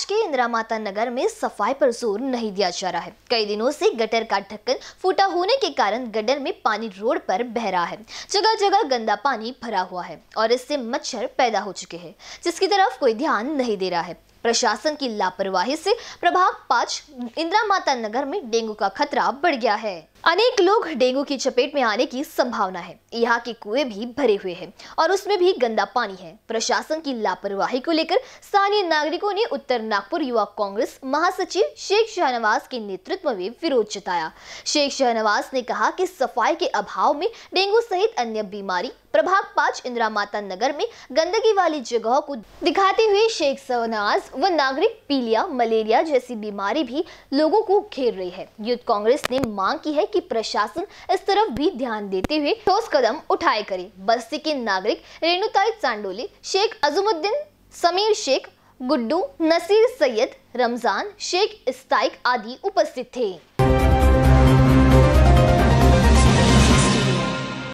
आज के इंदिरा माता नगर में सफाई पर जोर नहीं दिया जा रहा है कई दिनों से गटर का ढक्कन फूटा होने के कारण गटर में पानी रोड पर बह रहा है जगह जगह गंदा पानी भरा हुआ है और इससे मच्छर पैदा हो चुके हैं जिसकी तरफ कोई ध्यान नहीं दे रहा है प्रशासन की लापरवाही से प्रभाग पांच इंदिरा माता नगर में डेंगू का खतरा बढ़ गया है अनेक लोग डेंगू की चपेट में आने की संभावना है यहाँ के कुएं भी भरे हुए हैं और उसमें भी गंदा पानी है प्रशासन की लापरवाही को लेकर स्थानीय नागरिकों ने उत्तर नागपुर युवा कांग्रेस महासचिव शेख शाहनवाज के नेतृत्व में विरोध जताया शेख शाहनवाज ने कहा कि सफाई के अभाव में डेंगू सहित अन्य बीमारी प्रभाग पांच इंदिरा माता नगर में गंदगी वाली जगहों को दिखाते हुए शेख शाहनवाज व नागरिक पीलिया मलेरिया जैसी बीमारी भी लोगों को घेर रही है यूथ कांग्रेस ने मांग की है कि प्रशासन इस तरफ भी ध्यान देते हुए ठोस कदम उठाए करे बस्ती के नागरिक रेणुताई चांडोली शेख अजुमुद्दीन समीर शेख गुड्डू नसीर सैयद रमजान शेख इस्ताइक आदि उपस्थित थे